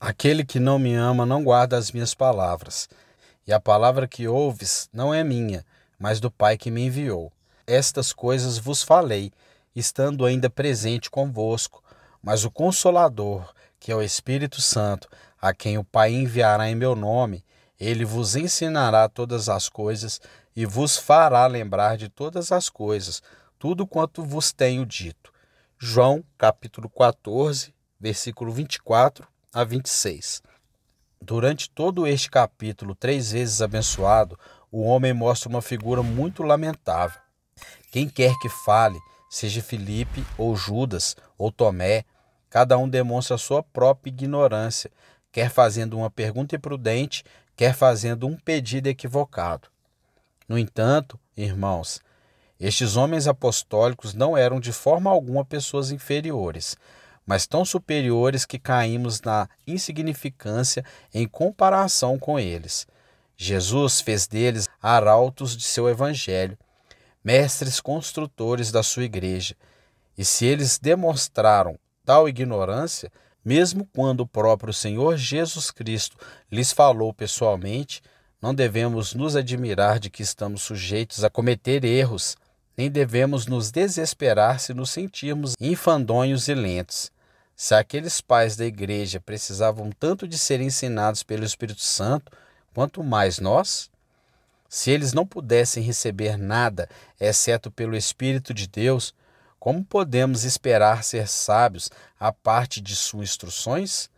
Aquele que não me ama não guarda as minhas palavras, e a palavra que ouves não é minha, mas do Pai que me enviou. Estas coisas vos falei, estando ainda presente convosco, mas o Consolador, que é o Espírito Santo, a quem o Pai enviará em meu nome, ele vos ensinará todas as coisas e vos fará lembrar de todas as coisas, tudo quanto vos tenho dito. João, capítulo 14, versículo 24 a 26. Durante todo este capítulo, três vezes abençoado, o homem mostra uma figura muito lamentável. Quem quer que fale, seja Filipe ou Judas ou Tomé, cada um demonstra sua própria ignorância, quer fazendo uma pergunta imprudente, quer fazendo um pedido equivocado. No entanto, irmãos, estes homens apostólicos não eram de forma alguma pessoas inferiores mas tão superiores que caímos na insignificância em comparação com eles. Jesus fez deles arautos de seu evangelho, mestres construtores da sua igreja. E se eles demonstraram tal ignorância, mesmo quando o próprio Senhor Jesus Cristo lhes falou pessoalmente, não devemos nos admirar de que estamos sujeitos a cometer erros, nem devemos nos desesperar se nos sentirmos infandonhos e lentos. Se aqueles pais da igreja precisavam tanto de ser ensinados pelo Espírito Santo, quanto mais nós? Se eles não pudessem receber nada exceto pelo Espírito de Deus, como podemos esperar ser sábios a parte de suas instruções?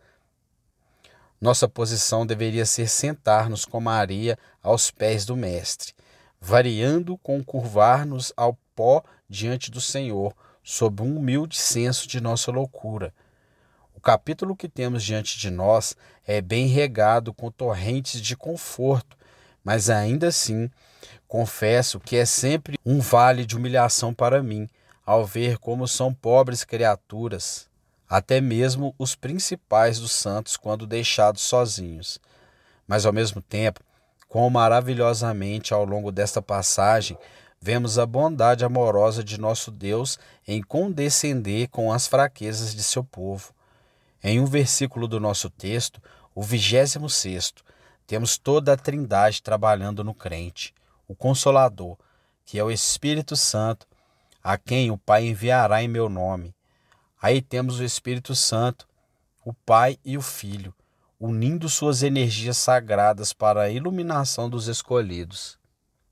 Nossa posição deveria ser sentar-nos com Maria aos pés do Mestre, variando com curvar-nos ao pó diante do Senhor, sob um humilde senso de nossa loucura, o capítulo que temos diante de nós é bem regado com torrentes de conforto, mas ainda assim confesso que é sempre um vale de humilhação para mim ao ver como são pobres criaturas, até mesmo os principais dos santos quando deixados sozinhos. Mas ao mesmo tempo, quão maravilhosamente ao longo desta passagem vemos a bondade amorosa de nosso Deus em condescender com as fraquezas de seu povo. Em um versículo do nosso texto, o 26, temos toda a Trindade trabalhando no crente, o Consolador, que é o Espírito Santo, a quem o Pai enviará em meu nome. Aí temos o Espírito Santo, o Pai e o Filho, unindo suas energias sagradas para a iluminação dos escolhidos.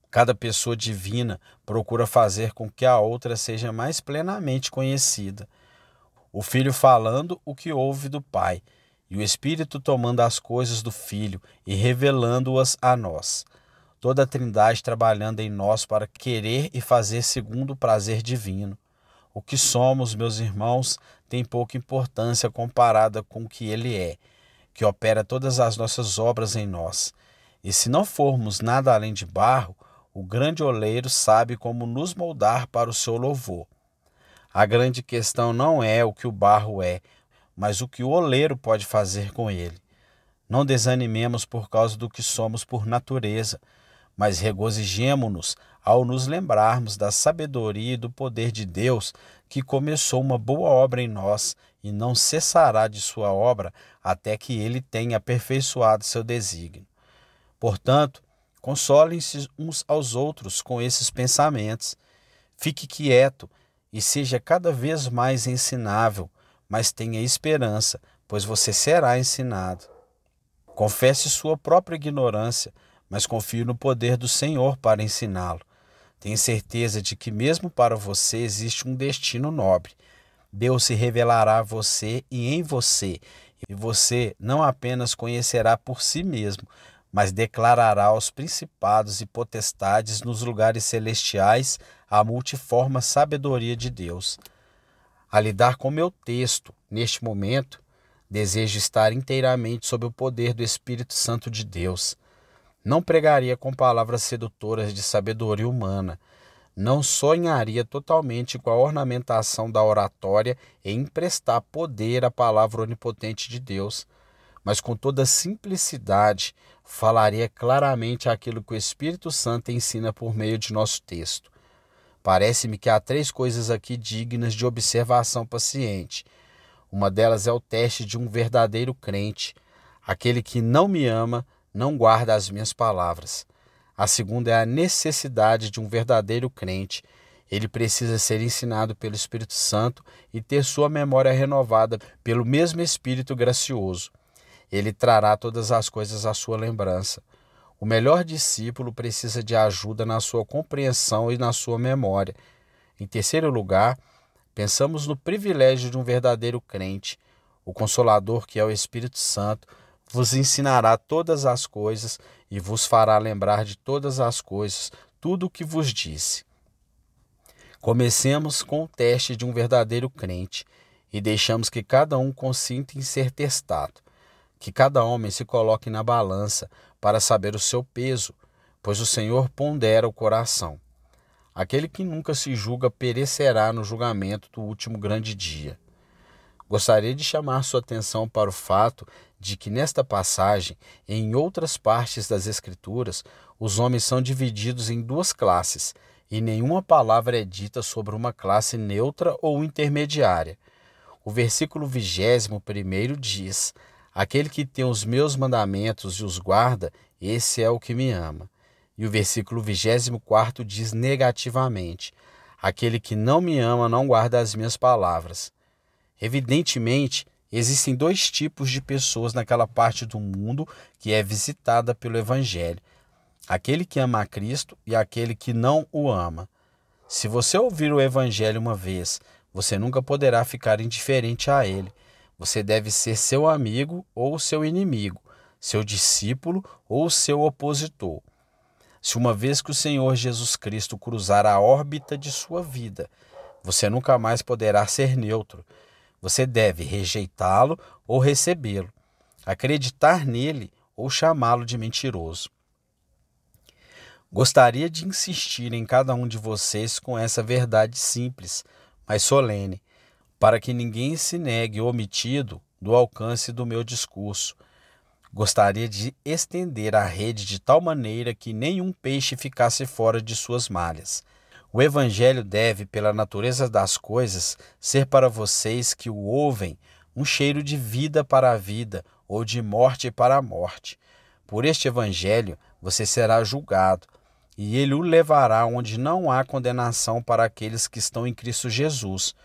Cada pessoa divina procura fazer com que a outra seja mais plenamente conhecida o filho falando o que ouve do Pai, e o Espírito tomando as coisas do Filho e revelando-as a nós. Toda a Trindade trabalhando em nós para querer e fazer segundo o prazer divino. O que somos, meus irmãos, tem pouca importância comparada com o que Ele é, que opera todas as nossas obras em nós. E se não formos nada além de barro, o grande oleiro sabe como nos moldar para o seu louvor. A grande questão não é o que o barro é, mas o que o oleiro pode fazer com ele. Não desanimemos por causa do que somos por natureza, mas regozijemo-nos ao nos lembrarmos da sabedoria e do poder de Deus que começou uma boa obra em nós e não cessará de sua obra até que ele tenha aperfeiçoado seu desígnio. Portanto, consolem-se uns aos outros com esses pensamentos. Fique quieto e seja cada vez mais ensinável, mas tenha esperança, pois você será ensinado. Confesse sua própria ignorância, mas confie no poder do Senhor para ensiná-lo. Tenha certeza de que, mesmo para você, existe um destino nobre. Deus se revelará a você e em você, e você não apenas conhecerá por si mesmo, mas declarará aos principados e potestades nos lugares celestiais a multiforme sabedoria de Deus. A lidar com meu texto, neste momento, desejo estar inteiramente sob o poder do Espírito Santo de Deus. Não pregaria com palavras sedutoras de sabedoria humana. Não sonharia totalmente com a ornamentação da oratória e emprestar poder à palavra onipotente de Deus mas com toda simplicidade falaria claramente aquilo que o Espírito Santo ensina por meio de nosso texto. Parece-me que há três coisas aqui dignas de observação paciente. Uma delas é o teste de um verdadeiro crente. Aquele que não me ama não guarda as minhas palavras. A segunda é a necessidade de um verdadeiro crente. Ele precisa ser ensinado pelo Espírito Santo e ter sua memória renovada pelo mesmo Espírito gracioso. Ele trará todas as coisas à sua lembrança. O melhor discípulo precisa de ajuda na sua compreensão e na sua memória. Em terceiro lugar, pensamos no privilégio de um verdadeiro crente. O Consolador, que é o Espírito Santo, vos ensinará todas as coisas e vos fará lembrar de todas as coisas, tudo o que vos disse. Comecemos com o teste de um verdadeiro crente e deixamos que cada um consinta em ser testado, que cada homem se coloque na balança para saber o seu peso, pois o Senhor pondera o coração. Aquele que nunca se julga perecerá no julgamento do último grande dia. Gostaria de chamar sua atenção para o fato de que nesta passagem e em outras partes das Escrituras, os homens são divididos em duas classes e nenhuma palavra é dita sobre uma classe neutra ou intermediária. O versículo vigésimo primeiro diz: Aquele que tem os meus mandamentos e os guarda, esse é o que me ama. E o versículo 24 diz negativamente: Aquele que não me ama não guarda as minhas palavras. Evidentemente, existem dois tipos de pessoas naquela parte do mundo que é visitada pelo Evangelho: aquele que ama a Cristo e aquele que não o ama. Se você ouvir o Evangelho uma vez, você nunca poderá ficar indiferente a ele. Você deve ser seu amigo ou seu inimigo, seu discípulo ou seu opositor. Se uma vez que o Senhor Jesus Cristo cruzar a órbita de sua vida, você nunca mais poderá ser neutro. Você deve rejeitá-lo ou recebê-lo, acreditar nele ou chamá-lo de mentiroso. Gostaria de insistir em cada um de vocês com essa verdade simples, mas solene para que ninguém se negue omitido do alcance do meu discurso. Gostaria de estender a rede de tal maneira que nenhum peixe ficasse fora de suas malhas. O Evangelho deve, pela natureza das coisas, ser para vocês que o ouvem um cheiro de vida para a vida ou de morte para a morte. Por este Evangelho você será julgado, e ele o levará onde não há condenação para aqueles que estão em Cristo Jesus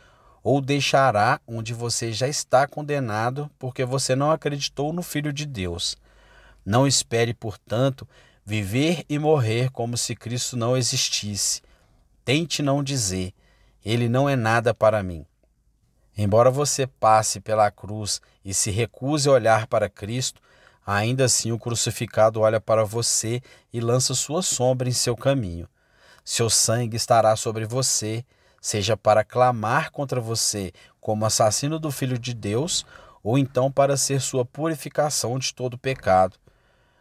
ou deixará onde você já está condenado, porque você não acreditou no Filho de Deus. Não espere, portanto, viver e morrer como se Cristo não existisse. Tente não dizer: Ele não é nada para mim. Embora você passe pela cruz e se recuse a olhar para Cristo, ainda assim o crucificado olha para você e lança sua sombra em seu caminho. Seu sangue estará sobre você seja para clamar contra você como assassino do Filho de Deus, ou então para ser sua purificação de todo pecado.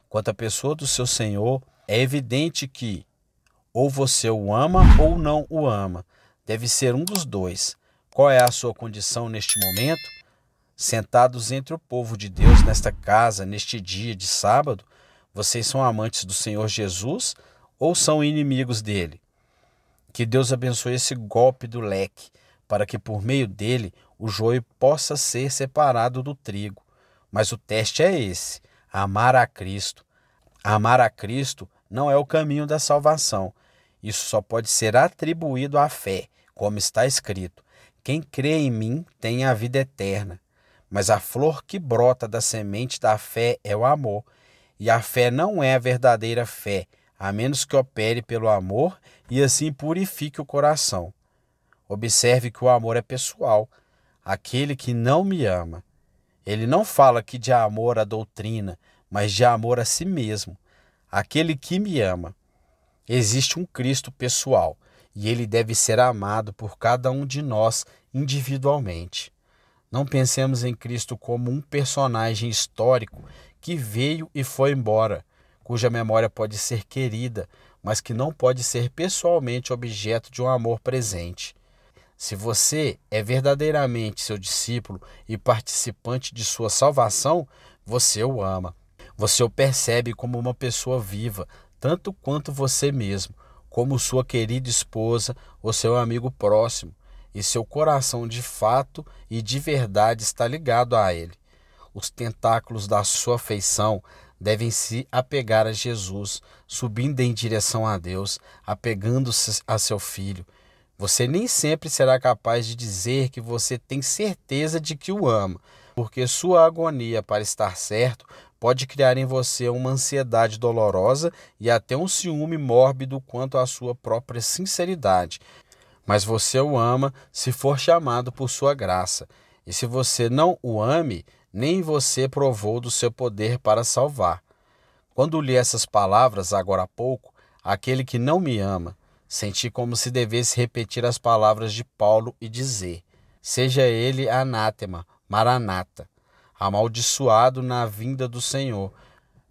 Quanto à pessoa do seu Senhor, é evidente que ou você o ama ou não o ama. Deve ser um dos dois. Qual é a sua condição neste momento? Sentados entre o povo de Deus nesta casa, neste dia de sábado, vocês são amantes do Senhor Jesus ou são inimigos dele? Que Deus abençoe esse golpe do leque, para que por meio dele o joio possa ser separado do trigo. Mas o teste é esse: amar a Cristo. Amar a Cristo não é o caminho da salvação. Isso só pode ser atribuído à fé, como está escrito: Quem crê em mim tem a vida eterna. Mas a flor que brota da semente da fé é o amor. E a fé não é a verdadeira fé, a menos que opere pelo amor e assim purifique o coração. Observe que o amor é pessoal, aquele que não me ama. Ele não fala aqui de amor à doutrina, mas de amor a si mesmo, aquele que me ama. Existe um Cristo pessoal e ele deve ser amado por cada um de nós individualmente. Não pensemos em Cristo como um personagem histórico que veio e foi embora cuja memória pode ser querida, mas que não pode ser pessoalmente objeto de um amor presente. Se você é verdadeiramente seu discípulo e participante de sua salvação, você o ama. Você o percebe como uma pessoa viva, tanto quanto você mesmo, como sua querida esposa ou seu amigo próximo, e seu coração de fato e de verdade está ligado a ele. Os tentáculos da sua afeição devem se apegar a Jesus, subindo em direção a Deus, apegando-se a seu filho. Você nem sempre será capaz de dizer que você tem certeza de que o ama, porque sua agonia para estar certo pode criar em você uma ansiedade dolorosa e até um ciúme mórbido quanto à sua própria sinceridade. Mas você o ama se for chamado por sua graça. E se você não o ame, nem você provou do seu poder para salvar. Quando li essas palavras agora há pouco, aquele que não me ama, senti como se devesse repetir as palavras de Paulo e dizer: Seja ele anátema, maranata, amaldiçoado na vinda do Senhor.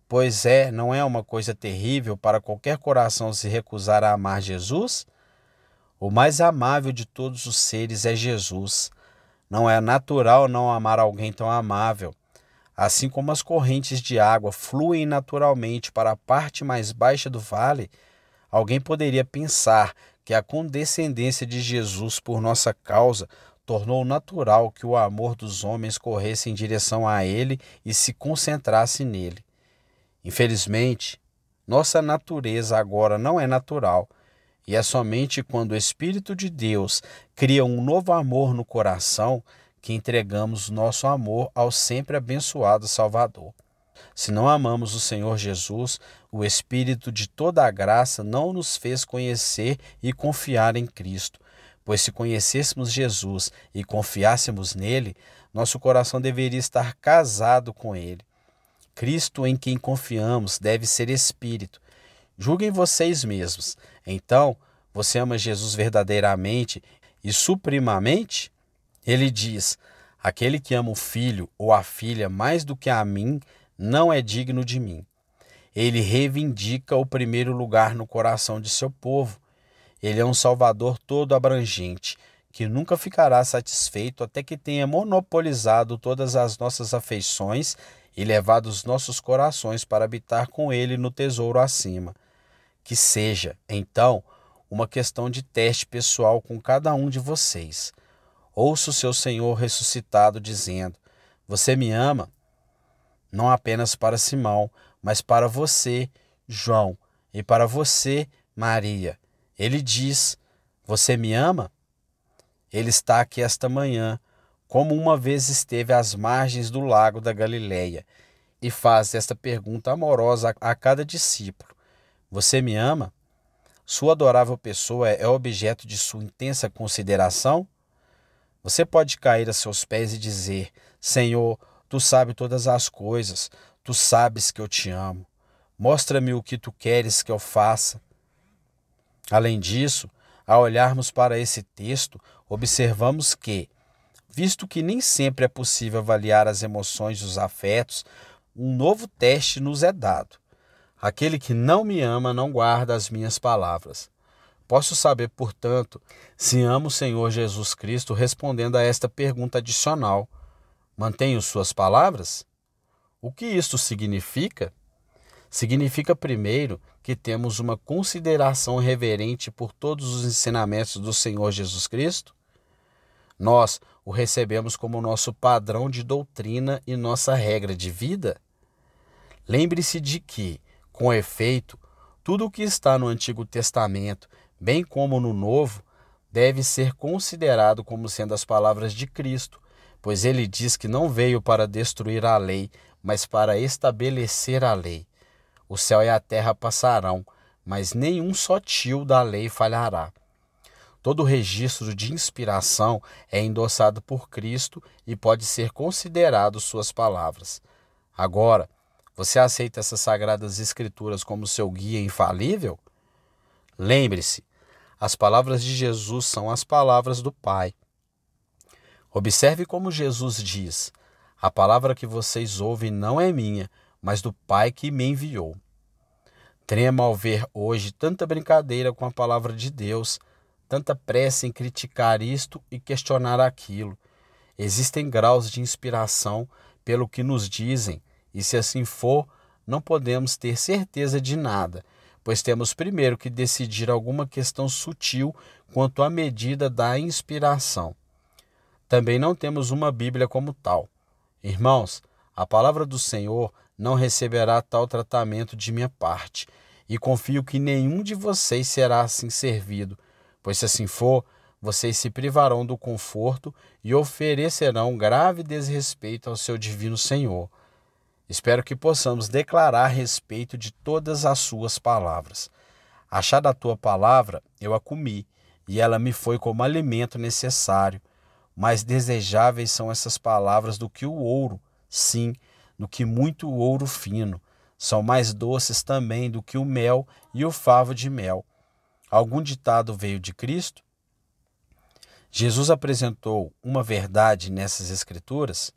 Pois é, não é uma coisa terrível para qualquer coração se recusar a amar Jesus? O mais amável de todos os seres é Jesus. Não é natural não amar alguém tão amável. Assim como as correntes de água fluem naturalmente para a parte mais baixa do vale, alguém poderia pensar que a condescendência de Jesus por nossa causa tornou natural que o amor dos homens corresse em direção a ele e se concentrasse nele. Infelizmente, nossa natureza agora não é natural e é somente quando o Espírito de Deus cria um novo amor no coração que entregamos nosso amor ao sempre abençoado Salvador. Se não amamos o Senhor Jesus, o Espírito de toda a graça não nos fez conhecer e confiar em Cristo. Pois se conhecêssemos Jesus e confiássemos nele, nosso coração deveria estar casado com ele. Cristo em quem confiamos deve ser Espírito, Julguem vocês mesmos. Então, você ama Jesus verdadeiramente e suprimamente? Ele diz: Aquele que ama o filho ou a filha mais do que a mim não é digno de mim. Ele reivindica o primeiro lugar no coração de seu povo. Ele é um Salvador todo abrangente, que nunca ficará satisfeito até que tenha monopolizado todas as nossas afeições e levado os nossos corações para habitar com ele no tesouro acima que seja, então, uma questão de teste pessoal com cada um de vocês. Ouça o seu Senhor ressuscitado dizendo: Você me ama? Não apenas para Simão, mas para você, João, e para você, Maria. Ele diz: Você me ama? Ele está aqui esta manhã, como uma vez esteve às margens do lago da Galileia, e faz esta pergunta amorosa a cada discípulo. Você me ama? Sua adorável pessoa é objeto de sua intensa consideração? Você pode cair a seus pés e dizer: Senhor, tu sabes todas as coisas, tu sabes que eu te amo. Mostra-me o que tu queres que eu faça. Além disso, ao olharmos para esse texto, observamos que, visto que nem sempre é possível avaliar as emoções e os afetos, um novo teste nos é dado. Aquele que não me ama não guarda as minhas palavras. Posso saber, portanto, se amo o Senhor Jesus Cristo respondendo a esta pergunta adicional: Mantenho suas palavras? O que isto significa? Significa, primeiro, que temos uma consideração reverente por todos os ensinamentos do Senhor Jesus Cristo? Nós o recebemos como nosso padrão de doutrina e nossa regra de vida? Lembre-se de que, com efeito, tudo o que está no Antigo Testamento, bem como no Novo, deve ser considerado como sendo as palavras de Cristo, pois ele diz que não veio para destruir a lei, mas para estabelecer a lei. O céu e a terra passarão, mas nenhum só tio da lei falhará. Todo registro de inspiração é endossado por Cristo e pode ser considerado suas palavras. Agora, você aceita essas sagradas escrituras como seu guia infalível? Lembre-se, as palavras de Jesus são as palavras do Pai. Observe como Jesus diz: A palavra que vocês ouvem não é minha, mas do Pai que me enviou. Trema ao ver hoje tanta brincadeira com a palavra de Deus, tanta pressa em criticar isto e questionar aquilo. Existem graus de inspiração pelo que nos dizem, e se assim for, não podemos ter certeza de nada, pois temos primeiro que decidir alguma questão sutil quanto à medida da inspiração. Também não temos uma Bíblia como tal. Irmãos, a palavra do Senhor não receberá tal tratamento de minha parte, e confio que nenhum de vocês será assim servido, pois se assim for, vocês se privarão do conforto e oferecerão grave desrespeito ao seu divino Senhor. Espero que possamos declarar respeito de todas as suas palavras. Achada a tua palavra, eu a comi, e ela me foi como alimento necessário. Mais desejáveis são essas palavras do que o ouro, sim, do que muito ouro fino. São mais doces também do que o mel e o favo de mel. Algum ditado veio de Cristo? Jesus apresentou uma verdade nessas Escrituras?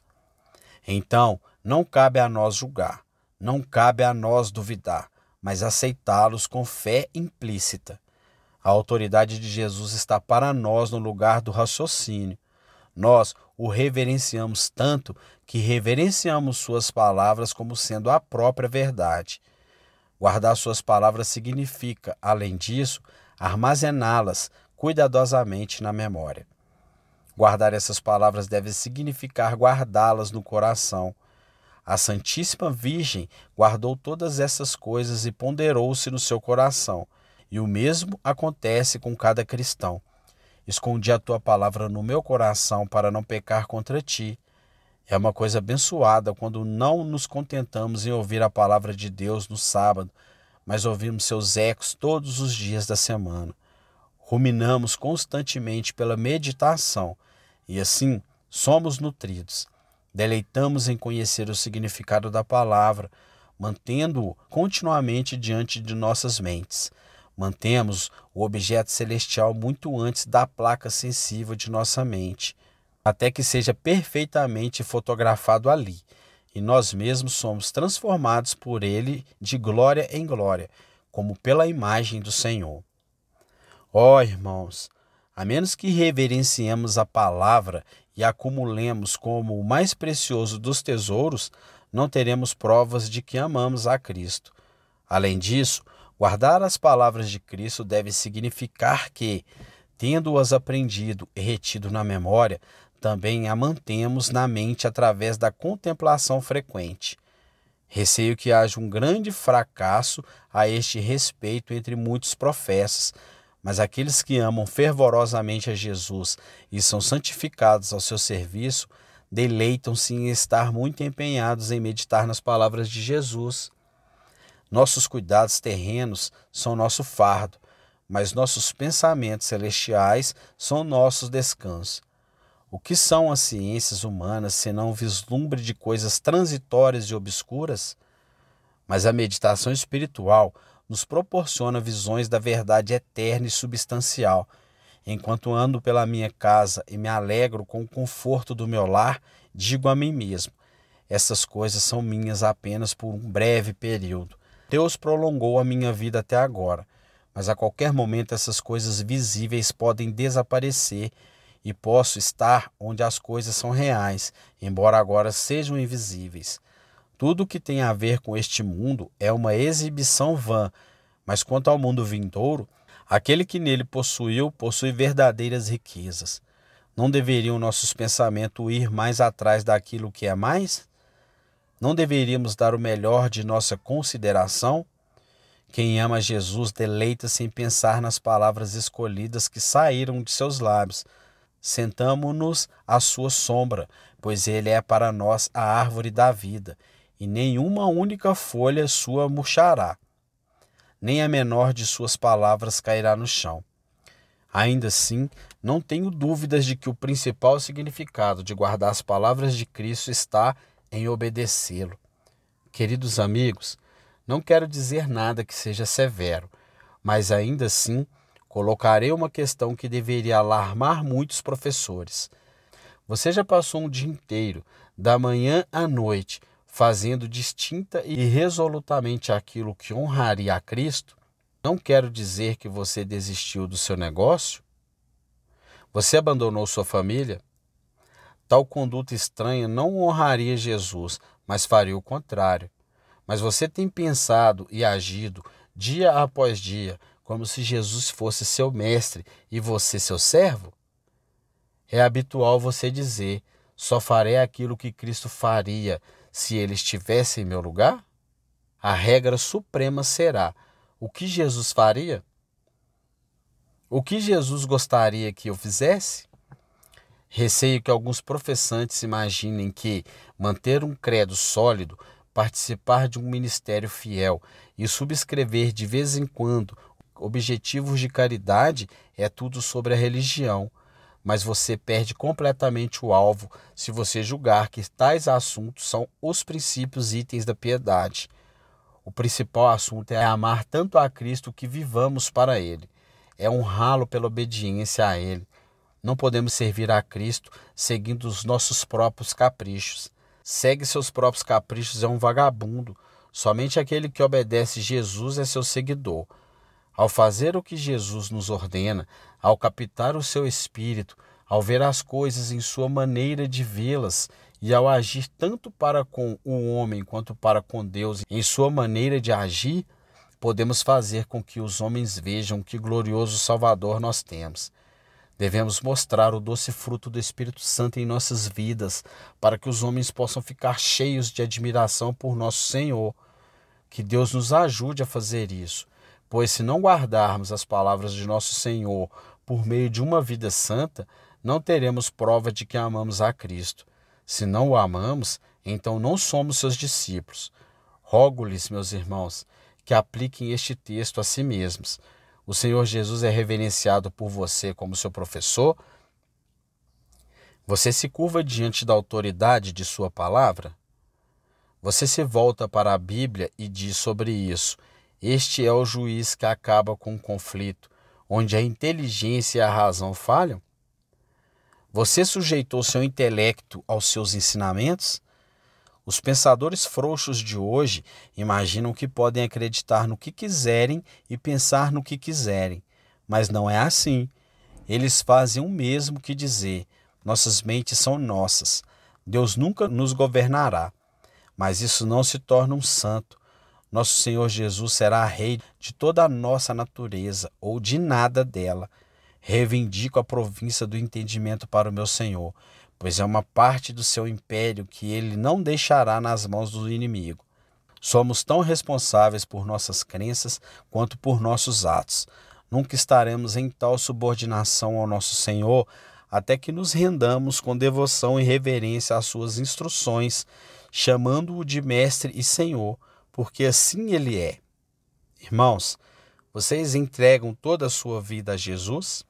Então, não cabe a nós julgar, não cabe a nós duvidar, mas aceitá-los com fé implícita. A autoridade de Jesus está para nós no lugar do raciocínio. Nós o reverenciamos tanto que reverenciamos suas palavras como sendo a própria verdade. Guardar suas palavras significa, além disso, armazená-las cuidadosamente na memória. Guardar essas palavras deve significar guardá-las no coração, a Santíssima Virgem guardou todas essas coisas e ponderou-se no seu coração, e o mesmo acontece com cada cristão. Escondi a tua palavra no meu coração para não pecar contra ti. É uma coisa abençoada quando não nos contentamos em ouvir a palavra de Deus no sábado, mas ouvimos seus ecos todos os dias da semana. Ruminamos constantemente pela meditação e assim somos nutridos. Deleitamos em conhecer o significado da palavra, mantendo-o continuamente diante de nossas mentes. Mantemos o objeto celestial muito antes da placa sensível de nossa mente, até que seja perfeitamente fotografado ali, e nós mesmos somos transformados por ele de glória em glória, como pela imagem do Senhor. Ó oh, irmãos, a menos que reverenciemos a palavra e a acumulemos como o mais precioso dos tesouros, não teremos provas de que amamos a Cristo. Além disso, guardar as palavras de Cristo deve significar que, tendo-as aprendido e retido na memória, também a mantemos na mente através da contemplação frequente. Receio que haja um grande fracasso a este respeito entre muitos professas, mas aqueles que amam fervorosamente a Jesus e são santificados ao seu serviço, deleitam-se em estar muito empenhados em meditar nas palavras de Jesus. Nossos cuidados terrenos são nosso fardo, mas nossos pensamentos celestiais são nosso descanso. O que são as ciências humanas senão o vislumbre de coisas transitórias e obscuras? Mas a meditação espiritual nos proporciona visões da verdade eterna e substancial. Enquanto ando pela minha casa e me alegro com o conforto do meu lar, digo a mim mesmo: essas coisas são minhas apenas por um breve período. Deus prolongou a minha vida até agora, mas a qualquer momento essas coisas visíveis podem desaparecer e posso estar onde as coisas são reais, embora agora sejam invisíveis. Tudo que tem a ver com este mundo é uma exibição vã, mas quanto ao mundo vindouro, aquele que nele possuiu possui verdadeiras riquezas. Não deveriam nossos pensamentos ir mais atrás daquilo que é mais? Não deveríamos dar o melhor de nossa consideração? Quem ama Jesus deleita-se em pensar nas palavras escolhidas que saíram de seus lábios. Sentamo-nos à sua sombra, pois ele é para nós a árvore da vida e nenhuma única folha sua murchará, nem a menor de suas palavras cairá no chão. Ainda assim, não tenho dúvidas de que o principal significado de guardar as palavras de Cristo está em obedecê-lo. Queridos amigos, não quero dizer nada que seja severo, mas ainda assim colocarei uma questão que deveria alarmar muitos professores. Você já passou um dia inteiro, da manhã à noite, fazendo distinta e resolutamente aquilo que honraria a Cristo, não quero dizer que você desistiu do seu negócio. Você abandonou sua família. Tal conduta estranha não honraria Jesus, mas faria o contrário. Mas você tem pensado e agido dia após dia como se Jesus fosse seu mestre e você seu servo? É habitual você dizer: só farei aquilo que Cristo faria se ele estivesse em meu lugar? A regra suprema será: o que Jesus faria? O que Jesus gostaria que eu fizesse? Receio que alguns professantes imaginem que manter um credo sólido, participar de um ministério fiel e subscrever de vez em quando objetivos de caridade é tudo sobre a religião mas você perde completamente o alvo se você julgar que tais assuntos são os princípios itens da piedade. O principal assunto é amar tanto a Cristo que vivamos para Ele, é honrá-lo pela obediência a Ele. Não podemos servir a Cristo seguindo os nossos próprios caprichos. Segue seus próprios caprichos é um vagabundo. Somente aquele que obedece Jesus é seu seguidor. Ao fazer o que Jesus nos ordena, ao captar o seu espírito, ao ver as coisas em sua maneira de vê-las e ao agir tanto para com o homem quanto para com Deus em sua maneira de agir, podemos fazer com que os homens vejam que glorioso Salvador nós temos. Devemos mostrar o doce fruto do Espírito Santo em nossas vidas, para que os homens possam ficar cheios de admiração por nosso Senhor. Que Deus nos ajude a fazer isso Pois se não guardarmos as palavras de nosso Senhor por meio de uma vida santa, não teremos prova de que amamos a Cristo. Se não o amamos, então não somos seus discípulos. Rogo-lhes, meus irmãos, que apliquem este texto a si mesmos. O Senhor Jesus é reverenciado por você como seu professor? Você se curva diante da autoridade de sua palavra? Você se volta para a Bíblia e diz sobre isso: este é o juiz que acaba com o conflito, onde a inteligência e a razão falham? Você sujeitou seu intelecto aos seus ensinamentos? Os pensadores frouxos de hoje imaginam que podem acreditar no que quiserem e pensar no que quiserem, mas não é assim. Eles fazem o mesmo que dizer: nossas mentes são nossas, Deus nunca nos governará. Mas isso não se torna um santo, nosso Senhor Jesus será rei de toda a nossa natureza ou de nada dela. Reivindico a província do entendimento para o meu Senhor, pois é uma parte do seu império que ele não deixará nas mãos do inimigo. Somos tão responsáveis por nossas crenças quanto por nossos atos. Nunca estaremos em tal subordinação ao nosso Senhor até que nos rendamos com devoção e reverência às suas instruções, chamando-o de Mestre e Senhor porque assim ele é. Irmãos, vocês entregam toda a sua vida a Jesus?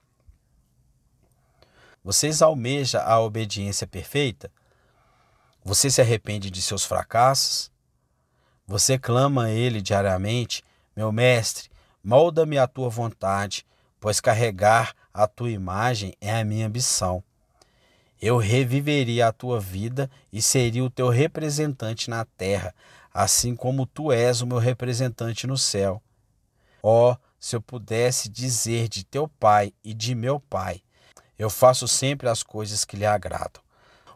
Vocês almejam a obediência perfeita? Você se arrepende de seus fracassos? Você clama a Ele diariamente: Meu Mestre, molda-me à tua vontade, pois carregar a tua imagem é a minha ambição. Eu reviveria a tua vida e seria o teu representante na terra, assim como tu és o meu representante no céu. Ó, oh, se eu pudesse dizer de teu pai e de meu pai, eu faço sempre as coisas que lhe agradam.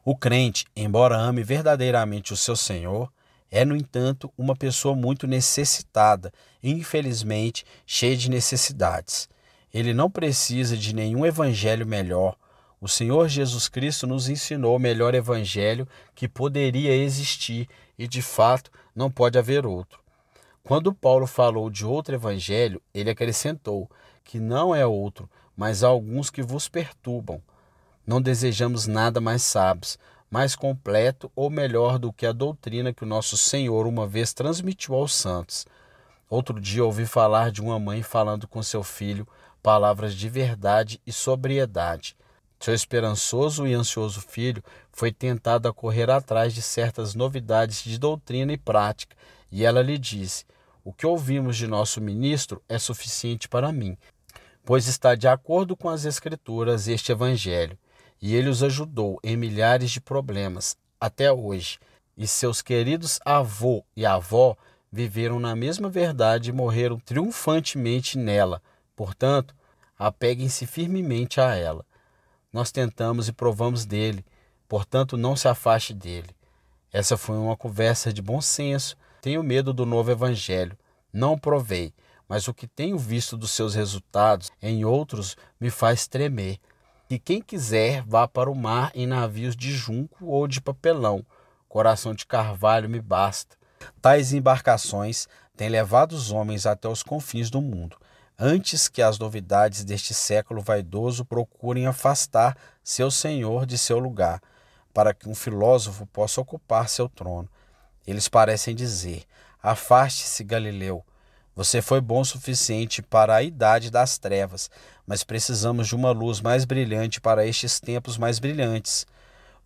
O crente, embora ame verdadeiramente o seu Senhor, é, no entanto, uma pessoa muito necessitada e, infelizmente, cheia de necessidades. Ele não precisa de nenhum evangelho melhor. O Senhor Jesus Cristo nos ensinou o melhor evangelho que poderia existir e, de fato, não pode haver outro. Quando Paulo falou de outro evangelho, ele acrescentou que não é outro, mas há alguns que vos perturbam. Não desejamos nada mais sábios, mais completo ou melhor do que a doutrina que o nosso Senhor uma vez transmitiu aos santos. Outro dia ouvi falar de uma mãe falando com seu filho palavras de verdade e sobriedade. Seu esperançoso e ansioso filho foi tentado a correr atrás de certas novidades de doutrina e prática, e ela lhe disse: O que ouvimos de nosso ministro é suficiente para mim, pois está de acordo com as Escrituras este Evangelho. E ele os ajudou em milhares de problemas, até hoje. E seus queridos avô e avó viveram na mesma verdade e morreram triunfantemente nela. Portanto, apeguem-se firmemente a ela nós tentamos e provamos dele, portanto, não se afaste dele. Essa foi uma conversa de bom senso. Tenho medo do novo evangelho. Não provei, mas o que tenho visto dos seus resultados em outros me faz tremer. E quem quiser vá para o mar em navios de junco ou de papelão. Coração de carvalho me basta. Tais embarcações têm levado os homens até os confins do mundo antes que as novidades deste século vaidoso procurem afastar seu senhor de seu lugar, para que um filósofo possa ocupar seu trono. Eles parecem dizer: Afaste-se, Galileu. Você foi bom o suficiente para a idade das trevas, mas precisamos de uma luz mais brilhante para estes tempos mais brilhantes.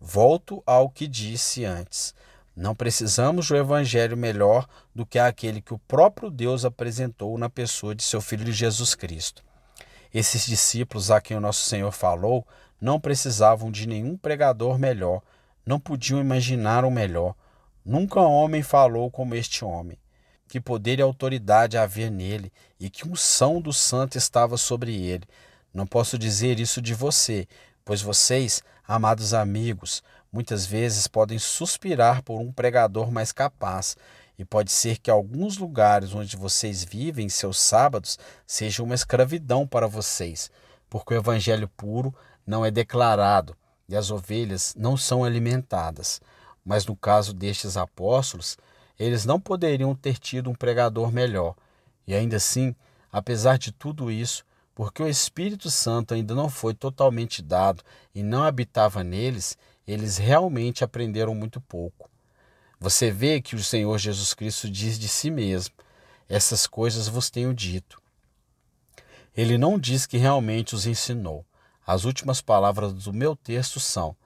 Volto ao que disse antes. Não precisamos do evangelho melhor do que aquele que o próprio Deus apresentou na pessoa de seu filho Jesus Cristo. Esses discípulos a quem o nosso Senhor falou não precisavam de nenhum pregador melhor, não podiam imaginar o um melhor. Nunca homem falou como este homem. Que poder e autoridade havia nele e que unção do santo estava sobre ele. Não posso dizer isso de você, pois vocês, amados amigos, muitas vezes podem suspirar por um pregador mais capaz, e pode ser que alguns lugares onde vocês vivem seus sábados seja uma escravidão para vocês, porque o evangelho puro não é declarado e as ovelhas não são alimentadas. Mas no caso destes apóstolos, eles não poderiam ter tido um pregador melhor. E ainda assim, apesar de tudo isso, porque o Espírito Santo ainda não foi totalmente dado e não habitava neles, eles realmente aprenderam muito pouco. Você vê que o Senhor Jesus Cristo diz de si mesmo: Essas coisas vos tenho dito. Ele não diz que realmente os ensinou. As últimas palavras do meu texto são: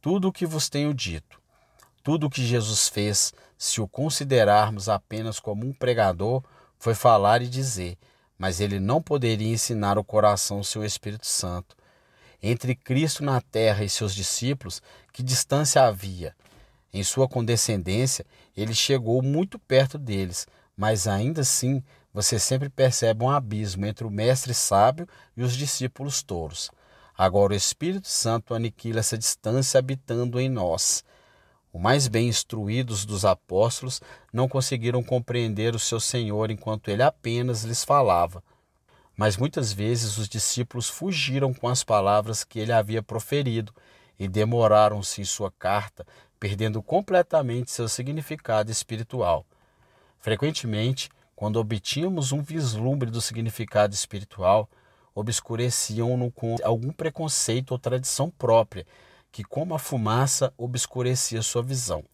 Tudo o que vos tenho dito. Tudo o que Jesus fez, se o considerarmos apenas como um pregador, foi falar e dizer, mas ele não poderia ensinar o coração sem o Espírito Santo entre Cristo na terra e seus discípulos, que distância havia? Em sua condescendência, ele chegou muito perto deles, mas ainda assim você sempre percebe um abismo entre o mestre sábio e os discípulos touros. Agora o Espírito Santo aniquila essa distância habitando em nós. Os mais bem instruídos dos apóstolos não conseguiram compreender o seu Senhor enquanto ele apenas lhes falava. Mas muitas vezes os discípulos fugiram com as palavras que ele havia proferido e demoraram-se em sua carta, perdendo completamente seu significado espiritual. Frequentemente, quando obtínhamos um vislumbre do significado espiritual, obscureciam-no com algum preconceito ou tradição própria, que, como a fumaça, obscurecia sua visão.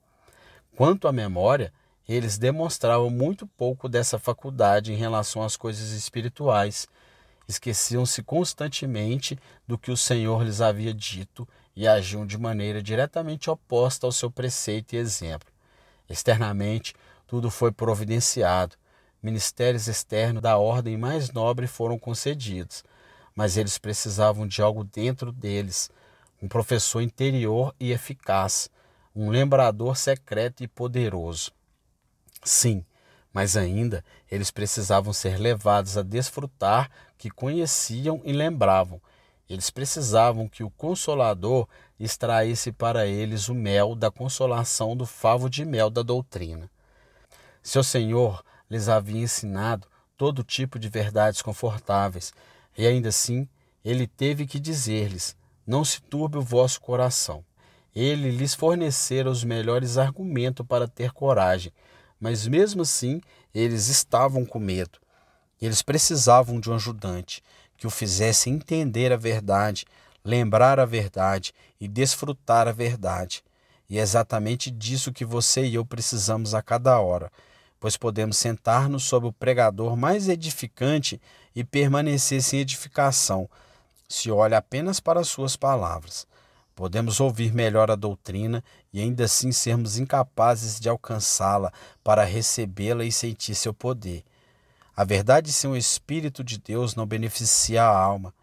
Quanto à memória, eles demonstravam muito pouco dessa faculdade em relação às coisas espirituais. Esqueciam-se constantemente do que o Senhor lhes havia dito e agiam de maneira diretamente oposta ao seu preceito e exemplo. Externamente, tudo foi providenciado. Ministérios externos da ordem mais nobre foram concedidos, mas eles precisavam de algo dentro deles, um professor interior e eficaz, um lembrador secreto e poderoso. Sim, mas ainda eles precisavam ser levados a desfrutar que conheciam e lembravam. Eles precisavam que o Consolador extraísse para eles o mel da consolação do favo de mel da doutrina. Seu Senhor lhes havia ensinado todo tipo de verdades confortáveis, e ainda assim ele teve que dizer-lhes: Não se turbe o vosso coração. Ele lhes fornecera os melhores argumentos para ter coragem, mas mesmo assim, eles estavam com medo. Eles precisavam de um ajudante que o fizesse entender a verdade, lembrar a verdade e desfrutar a verdade. E é exatamente disso que você e eu precisamos a cada hora, pois podemos sentar-nos sob o pregador mais edificante e permanecer sem edificação, se olha apenas para suas palavras. Podemos ouvir melhor a doutrina e ainda assim sermos incapazes de alcançá-la para recebê-la e sentir seu poder. A verdade sem o Espírito de Deus não beneficia a alma.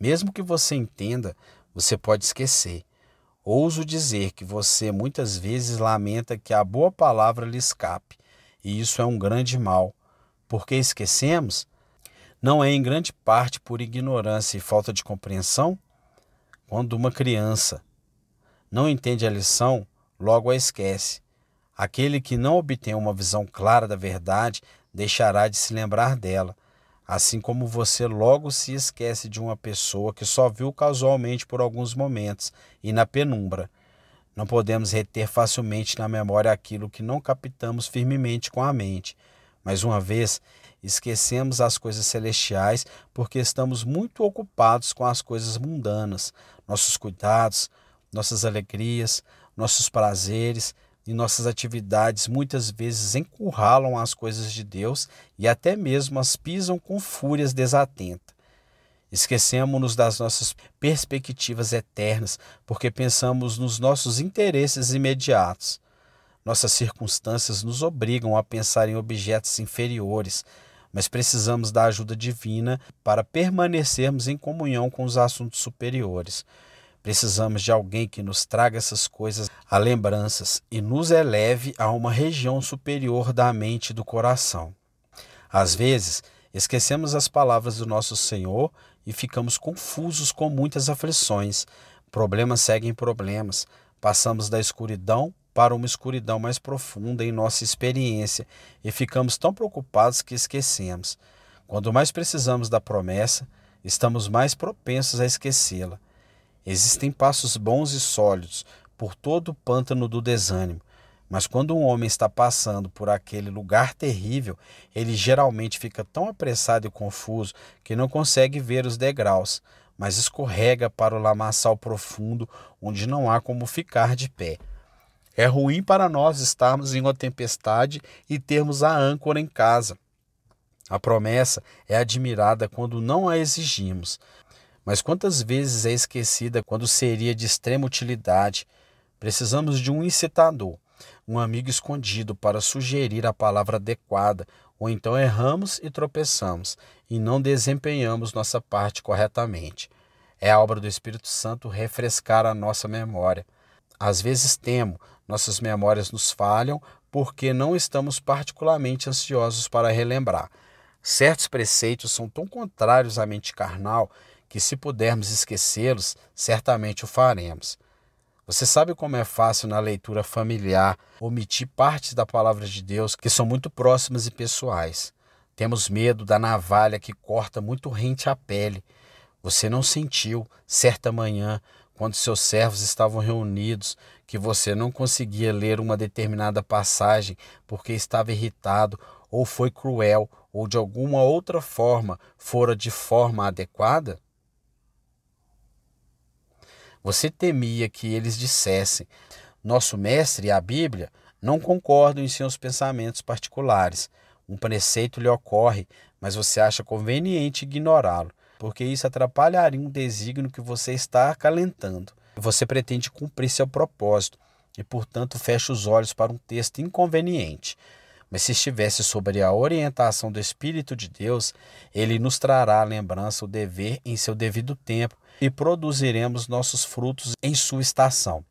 Mesmo que você entenda, você pode esquecer. Ouso dizer que você muitas vezes lamenta que a boa palavra lhe escape, e isso é um grande mal. Porque esquecemos? Não é em grande parte por ignorância e falta de compreensão? Quando uma criança não entende a lição, logo a esquece. Aquele que não obtém uma visão clara da verdade deixará de se lembrar dela, assim como você logo se esquece de uma pessoa que só viu casualmente por alguns momentos e na penumbra. Não podemos reter facilmente na memória aquilo que não captamos firmemente com a mente. Mais uma vez, esquecemos as coisas celestiais porque estamos muito ocupados com as coisas mundanas, nossos cuidados, nossas alegrias, nossos prazeres e nossas atividades muitas vezes encurralam as coisas de Deus e até mesmo as pisam com fúrias desatenta. Esquecemos-nos das nossas perspectivas eternas porque pensamos nos nossos interesses imediatos. Nossas circunstâncias nos obrigam a pensar em objetos inferiores, mas precisamos da ajuda divina para permanecermos em comunhão com os assuntos superiores. Precisamos de alguém que nos traga essas coisas a lembranças e nos eleve a uma região superior da mente e do coração. Às vezes, esquecemos as palavras do nosso Senhor e ficamos confusos com muitas aflições. Problemas seguem problemas. Passamos da escuridão para uma escuridão mais profunda em nossa experiência e ficamos tão preocupados que esquecemos. Quando mais precisamos da promessa, estamos mais propensos a esquecê-la. Existem passos bons e sólidos por todo o pântano do desânimo, mas quando um homem está passando por aquele lugar terrível, ele geralmente fica tão apressado e confuso que não consegue ver os degraus, mas escorrega para o lamaçal profundo onde não há como ficar de pé. É ruim para nós estarmos em uma tempestade e termos a âncora em casa. A promessa é admirada quando não a exigimos, mas quantas vezes é esquecida quando seria de extrema utilidade? Precisamos de um incitador, um amigo escondido para sugerir a palavra adequada, ou então erramos e tropeçamos e não desempenhamos nossa parte corretamente. É a obra do Espírito Santo refrescar a nossa memória. Às vezes temo, nossas memórias nos falham porque não estamos particularmente ansiosos para relembrar. Certos preceitos são tão contrários à mente carnal que, se pudermos esquecê-los, certamente o faremos. Você sabe como é fácil na leitura familiar omitir partes da palavra de Deus que são muito próximas e pessoais. Temos medo da navalha que corta muito rente à pele. Você não sentiu, certa manhã, quando seus servos estavam reunidos que você não conseguia ler uma determinada passagem porque estava irritado ou foi cruel ou de alguma outra forma fora de forma adequada? Você temia que eles dissessem: Nosso mestre e a Bíblia não concordam em seus pensamentos particulares. Um preceito lhe ocorre, mas você acha conveniente ignorá-lo, porque isso atrapalharia um desígnio que você está acalentando você pretende cumprir seu propósito e, portanto, fecha os olhos para um texto inconveniente. Mas se estivesse sobre a orientação do Espírito de Deus, ele nos trará a lembrança o dever em seu devido tempo e produziremos nossos frutos em sua estação.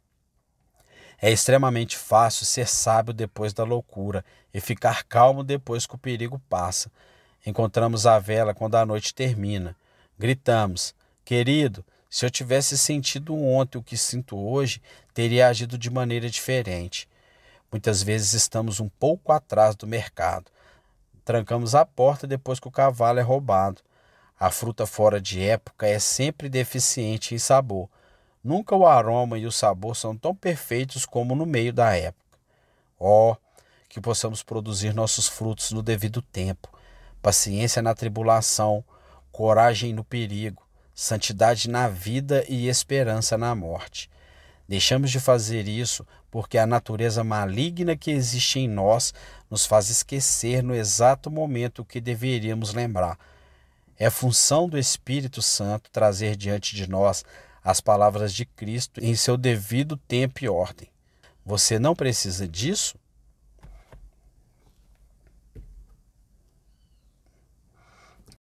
É extremamente fácil ser sábio depois da loucura e ficar calmo depois que o perigo passa. Encontramos a vela quando a noite termina. Gritamos: Querido, se eu tivesse sentido ontem o que sinto hoje, teria agido de maneira diferente. Muitas vezes estamos um pouco atrás do mercado. Trancamos a porta depois que o cavalo é roubado. A fruta fora de época é sempre deficiente em sabor. Nunca o aroma e o sabor são tão perfeitos como no meio da época. Oh, que possamos produzir nossos frutos no devido tempo. Paciência na tribulação, coragem no perigo, santidade na vida e esperança na morte. Deixamos de fazer isso porque a natureza maligna que existe em nós nos faz esquecer no exato momento o que deveríamos lembrar. É função do Espírito Santo trazer diante de nós as palavras de Cristo em seu devido tempo e ordem. Você não precisa disso?